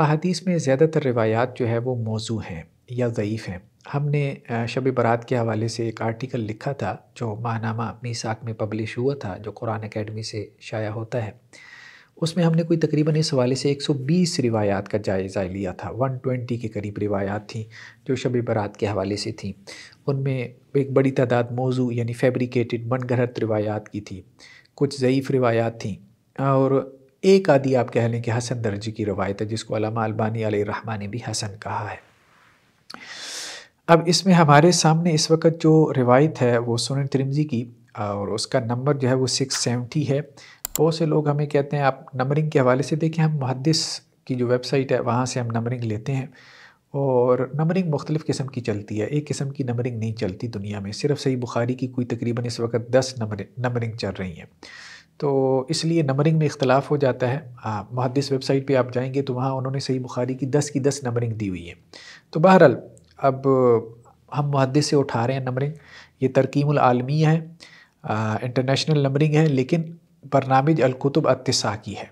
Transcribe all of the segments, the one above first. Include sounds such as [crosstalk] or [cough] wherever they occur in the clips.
अदीस में ज़्यादातर रिवायात जो है वो मौजू हैं या ज़यीफ़ हैं हमने शब बारात के हवाले से एक आर्टिकल लिखा था जो माहनामा अपनी साख में पब्लिश हुआ था जो कुरान अकेडमी से शाया होता है उसमें हमने कोई तकरीबन इस हवाले से 120 रिवायात का जायज़ा लिया था 120 के करीब रिवायात थी जो शब बारात के हवाले से थी उनमें एक बड़ी तादाद मौजू यानी मन मनगढ़ंत रिवायात की थी कुछ ज़यीफ़ रिवायात थी और एक आदि आप कह लें कि हसन दर्जी की रवायत है जिसको अलामा अलबानी अलरहमा ने भी हसन कहा है अब इसमें हमारे सामने इस वक्त जो रिवायत है वो सुन तिरमजी की और उसका नंबर जो है वो सिक्स सेवेंटी है बहुत से लोग हमें कहते हैं आप नंबरिंग के हवाले से देखें हम मुहदस की जो वेबसाइट है वहाँ से हम नंबरिंग लेते हैं और नंबरिंग मुख्तलिफ़ किस्म की चलती है एक किस्म की नंबरिंग नहीं चलती दुनिया में सिर्फ सही बुखारी की कोई तकरीबन इस वक्त दस नंबर नंबरिंग चल रही हैं तो इसलिए नंबरिंग में इख्तलाफ हो जाता है मुहदस वेबसाइट पे आप जाएंगे तो वहाँ उन्होंने सही बुखारी की दस की दस नंबरिंग दी हुई है तो बहरहाल अब हम मुहदस से उठा रहे हैं नंबरिंग ये तरकीम आलमी है इंटरनेशनल नंबरिंग है लेकिन बरनामिज अलकुतुब अतसा की है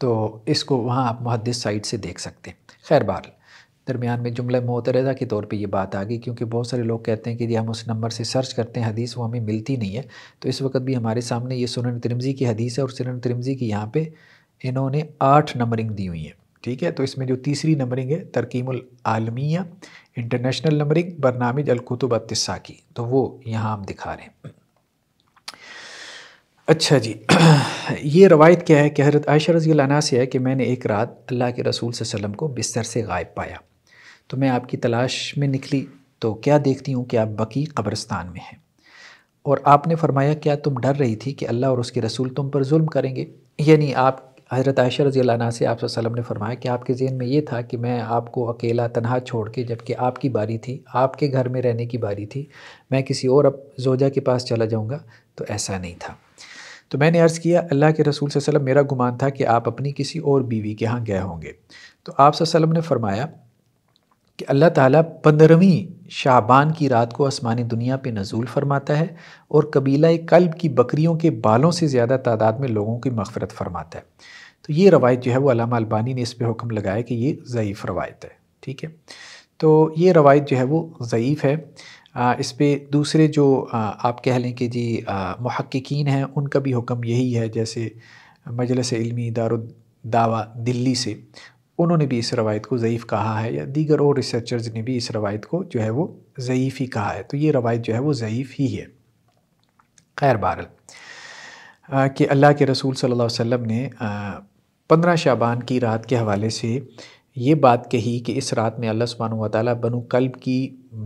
तो इसको वहाँ आप मुहदस साइट से देख सकते हैं खैर बहरल दरमियान में जुमला मोतरज़ा के तौर पे ये बात आ गई क्योंकि बहुत सारे लोग कहते हैं कि यदि हम उस नंबर से सर्च करते हैं हदीस वो हमें मिलती नहीं है तो इस वक्त भी हमारे सामने ये सुनन तिरमजी की हदीस है और सुनन तिरमजी की यहाँ पे इन्होंने आठ नंबरिंग दी हुई है ठीक है तो इसमें जो तीसरी नंबरिंग है तरकीमालमिया आलमिया इंटरनेशनल नंबरिंग बरनामिज अलकुतुब अतिस्सा की तो वो यहाँ हम दिखा रहे हैं अच्छा जी [clears throat] ये रवायत क्या है कि हजरत आयशा रजी से है कि मैंने एक रात अल्लाह के रसूल वसम को बिस्तर से गायब पाया तो मैं आपकी तलाश में निकली तो क्या देखती हूँ कि आप बकी कब्रस्तान में हैं और आपने फरमाया क्या तुम डर रही थी कि अल्लाह और उसके रसूल तुम पर जुल्म करेंगे यानी आप हज़रत आयशा रजी अल्लाह से आप ने फरमाया कि आपके जहन में ये था कि मैं आपको अकेला तनहा छोड़ के जबकि आपकी बारी थी आपके घर में रहने की बारी थी मैं किसी और अब जोजा के पास चला जाऊँगा तो ऐसा नहीं था तो मैंने अर्ज़ किया अल्लाह के रसूल सल्लम मेरा गुमान था कि आप अपनी किसी और बीवी के यहाँ गए होंगे तो आप ने फरमाया कि अल्लाह ताला पंद्रहवीं शाबान की रात को आसमानी दुनिया पे नजूल फरमाता है और कबीला कल्ब की बकरियों के बालों से ज़्यादा तादाद में लोगों की मफ़रत फरमाता है तो ये रवायत जो है वो अलामा अलबानी ने इस पर हुक्म लगाया कि ये ज़यीफ़ रवायत है ठीक है तो ये रवायत जो है वो ज़यीफ़ है आ, इस पर दूसरे जो आ, आप कह लें कि जी महक्कीन हैं उनका भी हुक्म यही है जैसे मजलस इलमी दारुद्दावा दिल्ली से उन्होंने भी इस रवायत को ज़यीफ़ कहा है या दीगर और रिसर्चर्स ने भी इस रवायत को जो है वो ज़यीफ़ ही कहा है तो ये रवायत जो है वो ज़यीफ़ ही है खैर बहरल कि अल्लाह के रसूल सल्लल्लाहु अलैहि वसल्लम ने पंद्रह शाबान की रात के हवाले से ये बात कही कि इस रात में अल्लाह सुबहान ताली बनु कल्ब की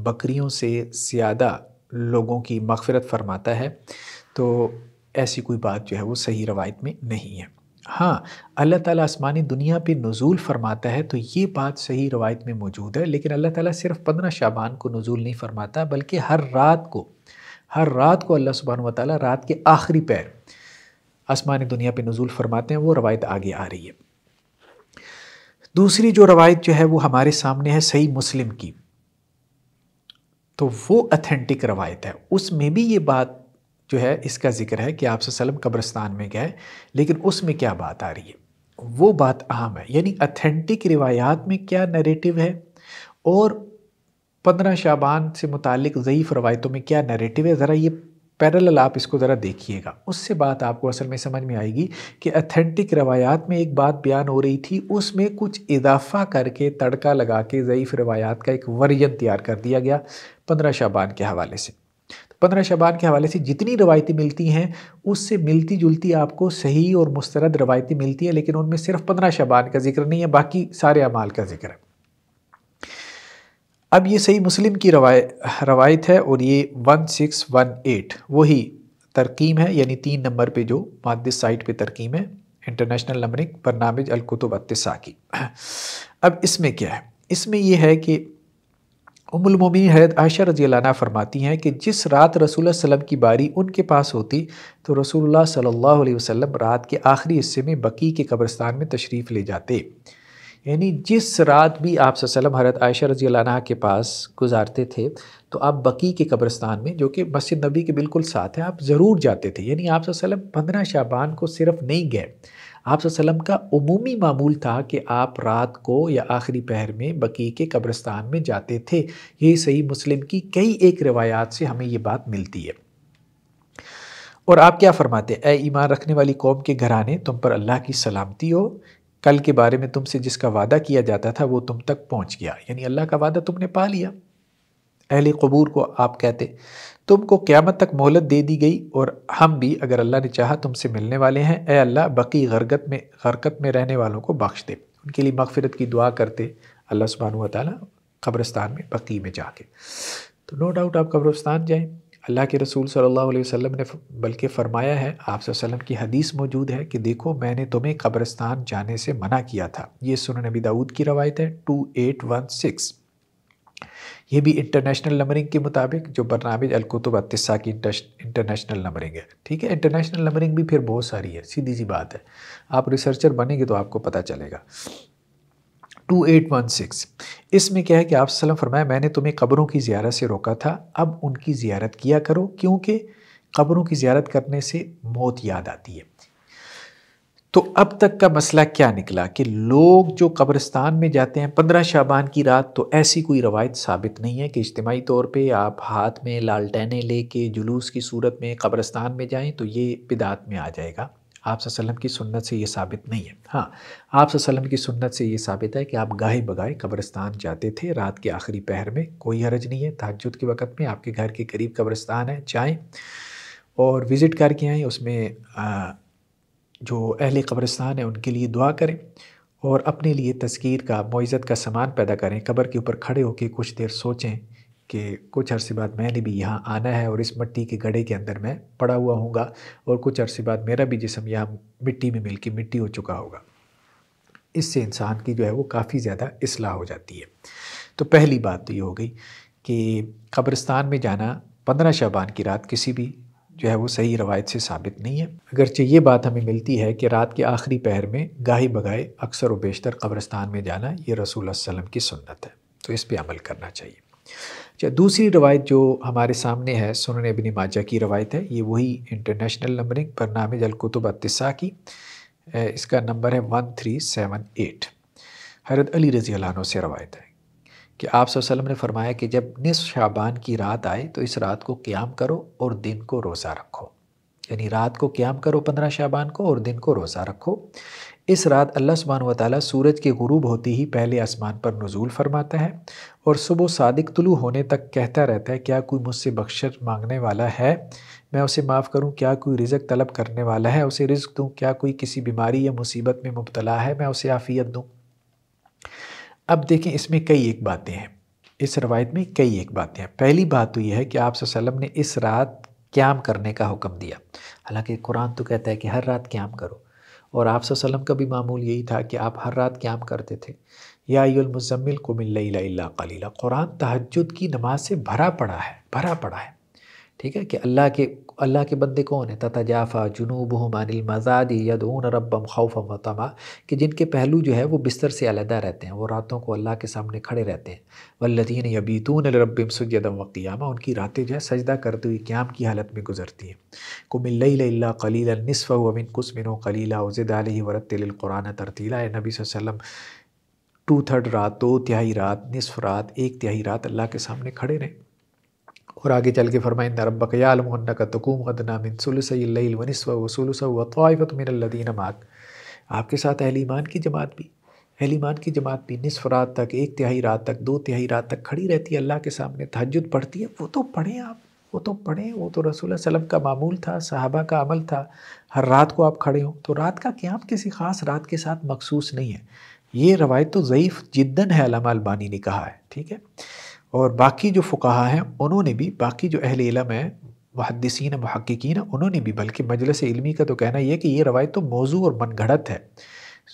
बकरियों से ज़्यादा लोगों की मगफरत फरमाता है तो ऐसी कोई बात जो है वो सही रवायत में नहीं है हाँ अल्लाह ताला आसमानी दुनिया पे नज़ूल फरमाता है तो ये बात सही रवायत में मौजूद है लेकिन अल्लाह ताला सिर्फ पंद्रह शाबान को नज़ूल नहीं फरमाता बल्कि हर रात को हर रात को अल्लाह सुबहान वाली रात के आखिरी पैर आसमानी दुनिया पे नज़ूल फरमाते हैं वो रवायत आगे आ रही है दूसरी जो रवायत जो है वो हमारे सामने है सही मुस्लिम की तो वो अथेंटिक रवायत है उसमें भी ये बात जो है इसका जिक्र है कि आप वसलम कब्रस्तान में गए लेकिन उसमें क्या बात आ रही है वो बात अहम है यानी अथेंटिक रिवायात में क्या नरेटिव है और पंद्रह शाबान से मुतक ज़यीफ़ रवायतों में क्या नरेटिव है ज़रा ये पैरल आप इसको ज़रा देखिएगा उससे बात आपको असल में समझ में आएगी कि अथेंटिक रवायात में एक बात बयान हो रही थी उसमें कुछ इजाफा करके तड़का लगा के ज़यीफ़ रवायात का एक वर्जन तैयार कर दिया गया पंद्रह शाबान के हवाले से पंद्रह शबान के हवाले से जितनी रवायतें मिलती हैं उससे मिलती जुलती आपको सही और मुस्रद रवायतें मिलती हैं लेकिन उनमें सिर्फ पंद्रह शबान का जिक्र नहीं है बाकी सारे अमाल का जिक्र है अब ये सही मुस्लिम की रवाय रवायत है और ये वन सिक्स वन एट वही तरकीम है यानी तीन नंबर पे जो मादिस साइट पे तरकीम है इंटरनेशनल नंबरिंग बरनामिज अलकुतुब अतसा की अब इसमें क्या है इसमें यह है कि उमुलमोमी हैद आयशा रजी अल्लाह फरमाती हैं कि जिस रात रसूल सल्लम की बारी उनके पास होती तो रसूलुल्लाह सल्लल्लाहु अलैहि वसल्लम रात के आखिरी हिस्से में बकी के कब्रस्तान में तशरीफ़ ले जाते यानी जिस रात भी आप सल्लम हरत आयशा रजी अल्लाह के पास गुजारते थे तो आप बकी के कब्रस्तान में जो कि मस्जिद नबी के बिल्कुल साथ है आप ज़रूर जाते थे यानी आप सल्लम पंद्रह शाबान को सिर्फ नहीं गए आप सल्लम का अमूमी मामूल था कि आप रात को या आखिरी पहर में बकी के कब्रस्तान में जाते थे ये सही मुस्लिम की कई एक रवायात से हमें ये बात मिलती है और आप क्या फरमाते ए ईमान रखने वाली कौम के घराने तुम पर अल्लाह की सलामती हो कल के बारे में तुमसे जिसका वादा किया जाता था वो तुम तक पहुंच गया यानी अल्लाह का वादा तुमने पा लिया अहले कबूर को आप कहते तुमको क़्यामत तक मोहलत दे दी गई और हम भी अगर अल्लाह ने चाहा तुमसे मिलने वाले हैं ए अल्लाह बकी गरगत में गरकत में रहने वालों को बख्श दे उनके लिए मगफरत की दुआ करते अल्लाह सुबहान तब्रस्तान में बकी में जाके तो नो डाउट आप कब्रस्तान जाएँ अल्लाह के रसूल सल्लल्लाहु अलैहि वसल्लम ने बल्कि फ़रमाया है आप की हदीस मौजूद है कि देखो मैंने तुम्हें कब्रस्तान जाने से मना किया था ये सुन नबी दाऊद की रवायत है टू एट वन सिक्स ये भी इंटरनेशनल नंबरिंग के मुताबिक जो बरनामिज अलकुतुब अतिस्सा की इंटरनेशनल नंबरिंग है ठीक है इंटरनेशनल नंबरिंग भी फिर बहुत सारी है सीधी सी बात है आप रिसर्चर बनेंगे तो आपको पता चलेगा टू एट वन सिक्स इसमें क्या है कि आप सलम फरमाया मैंने तुम्हें कब्रों की ज्यारत से रोका था अब उनकी ज्यारत किया करो क्योंकि कब्रों की ज्यारत करने से मौत याद आती है तो अब तक का मसला क्या निकला कि लोग जो कब्रस्तान में जाते हैं पंद्रह शाबान की रात तो ऐसी कोई रवायत साबित नहीं है कि इज्तमाही तौर पे आप हाथ में ले लेके जुलूस की सूरत में कब्रस्तान में जाएं तो ये बिदात में आ जाएगा आप की सुन्नत से ये साबित नहीं है हाँ आप की सुन्नत से ये साबित है कि आप गाहे बगाए कब्रस्तान जाते थे रात के आखिरी पहर में कोई हरज नहीं है ताजुद के वक़्त में आपके घर के करीब कब्रस्तान है जाएँ और विज़िट करके आएँ उसमें आ, जो अहल कब्रस्तान है उनके लिए दुआ करें और अपने लिए तस्कीर का मोज़त का सामान पैदा करें कब्र के ऊपर खड़े होकर कुछ देर सोचें कि कुछ अरसे बाद मैंने भी यहाँ आना है और इस मिट्टी के गड्ढे के अंदर मैं पड़ा हुआ हूँ और कुछ अरसे बाद मेरा भी जिसम यहाँ मिट्टी में मिल के मिट्टी हो चुका होगा इससे इंसान की जो है वो काफ़ी ज़्यादा असलाह हो जाती है तो पहली बात तो ये हो गई कि कब्रिस्तान में जाना पंद्रह शाबान की रात किसी भी जो है वो सही रवायत से साबित नहीं है अगरचे ये बात हमें मिलती है कि रात के आखिरी पहर में गाही बगाए अक्सर व बेशतर कब्रस्तान में जाना ये रसूल वसम की सुन्नत है तो इस पर अमल करना चाहिए अच्छा दूसरी रवायत जो हमारे सामने है सुनन अबिन माजा की रवायत है ये वही इंटरनेशनल नंबरिंग बरनामे जलकुतुब अतिसा की इसका नंबर है वन थ्री सेवन एट हरत अली रज़ी अलानों से रवायत है कि आप सल्लम ने फरमाया कि जब निस शाबान की रात आए तो इस रात को क्याम करो और दिन को रोज़ा रखो यानी रात को क्याम करो पंद्रह शाबान को और दिन को रोज़ा रखो इस रात अल्लाह सुबहान ताली सूरज के गुरूब होते ही पहले आसमान पर नज़ूल फरमाता है और सुबह सादिक तुलू होने तक कहता रहता है क्या कोई मुझसे बख्शर मांगने वाला है मैं उसे माफ़ करूं क्या कोई रिज़क तलब करने वाला है उसे रिज़क दूं क्या कोई किसी बीमारी या मुसीबत में मुबतला है मैं उसे आफ़ियत दूँ अब देखें इसमें कई एक बातें हैं इस रवायत में कई एक बातें हैं पहली बात तो यह है कि आप ने इस रात क्याम करने का हुक्म दिया हालांकि कुरान तो कहता है कि हर रात क्याम करो और आप वसल्लम का भी मामूल यही था कि आप हर रात क्याम करते थे या यामज़म्मिल को मिल्ला कलीला क़ुरान तहजद की नमाज से भरा पड़ा है भरा पड़ा है ठीक है कि अल्लाह के अल्लाह के बंदे कौन है जाफ़ा जुनूब मानिल मजादी ऊन रबम खौफ मतमा कि जिनके पहलू जो है वो बिस्तर से अलहदा रहते हैं वो रातों को अल्लाह के सामने खड़े रहते हैं वल्लिन यबीतून रबम सदम वक़ियामा उनकी रातें जो है सजदा करते हुए क्याम की हालत में गुजरती हैं कुमिल्ला कलील नसफ़ अमिन कुसमिन कलीला उजद वरतलकुरान तरतीला नबी वसम टू थर्ड रात दो तिहाई रात निसफ़ रात एक तिहाई रात अल्लाह के सामने खड़े रहें और आगे चल के फ़रमाइंदा रबक का तकूम अदना मिन माक आपके साथ अहलीमान की जमात भी अहलीमान की जमात भी निसफ रात तक एक तिहाई रात तक दो तिहाई रात तक खड़ी रहती है अल्लाह के सामने तहजद पढ़ती है वो तो पढ़ें आप वो तो पढ़ें वो तो रसूल वसलम का मामूल था साहबा का अमल था हर रात को आप खड़े हों तो रात का क्याम किसी ख़ास रात के साथ मखसूस नहीं है ये रवायत तो ज़यीफ़ जिद्दन है अलामा अलबानी ने कहा है ठीक है और बाकी जो फ़ुकाहा हैं उन्होंने भी बाकी जो अहल इलम है मुहदसिन महक्कीन उन्होंने भी बल्कि मजलस इलमी का तो कहना यह है कि ये रवायत तो मौजू और घड़त है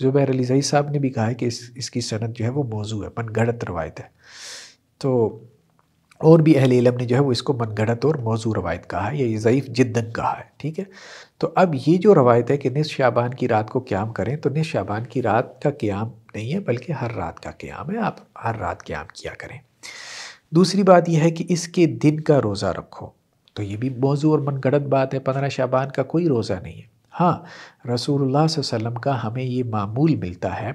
ज़ुबैर अली साहब ने भी कहा है कि इस इसकी सनत जो है वो मौजू है घड़त रवायत है तो और भी अहल इलम ने जो है वो इसको घड़त और मौजू रवायत कहा है या ज़यीफ़ जिद्दन कहा है ठीक है तो अब ये जो रवायत है कि निस शाबान की रात को क्याम करें तो निस शाबान की रात का क्याम नहीं है बल्कि हर रात का क्याम है आप हर रात क्याम किया करें दूसरी बात यह है कि इसके दिन का रोज़ा रखो तो ये भी मौजू और मनगढ़ बात है पंद्रह शाबान का कोई रोज़ा नहीं है हाँ रसूलुल्लाह वसल्लम का हमें ये मामूल मिलता है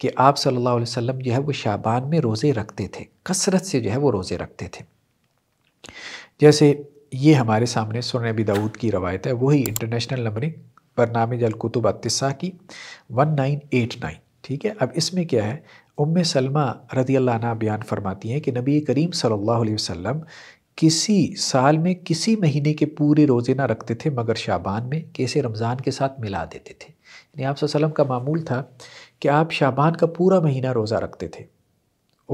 कि आप सल्लल्लाहु अलैहि वसल्लम जो है वो शाबान में रोज़े रखते थे कसरत से जो है वो रोज़े रखते थे जैसे ये हमारे सामने सुन अबी दाऊद की रवायत है वही इंटरनेशनल नंबरिंग बरनामे जलकुतुब अतिसा की वन नाइन एट नाइन ठीक है अब इसमें क्या है उम सलमा रदी अल्लाह बयान फरमाती हैं कि नबी करीम सल्लल्लाहु अलैहि वसल्लम किसी साल में किसी महीने के पूरे रोज़े ना रखते थे मगर शाबान में कैसे रमज़ान के साथ मिला देते थे यानी आप सल्लम का मामूल था कि आप शाबान का पूरा महीना रोज़ा रखते थे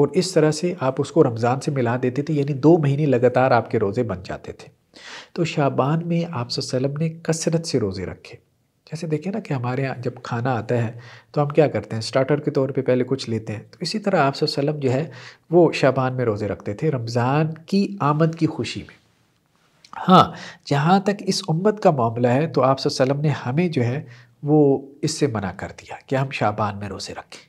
और इस तरह से आप उसको रमज़ान से मिला देते थे यानी दो महीने लगातार आपके रोज़े बन जाते थे तो शाबान में आप ने कसरत से रोज़े रखे जैसे देखें ना कि हमारे यहाँ जब खाना आता है तो हम क्या करते हैं स्टार्टर के तौर पे पहले कुछ लेते हैं तो इसी तरह आप सल्लम जो है वो शाबान में रोज़े रखते थे रमज़ान की आमद की खुशी में हाँ जहाँ तक इस उम्मत का मामला है तो आप ने हमें जो है वो इससे मना कर दिया कि हम शाबान में रोज़े रखें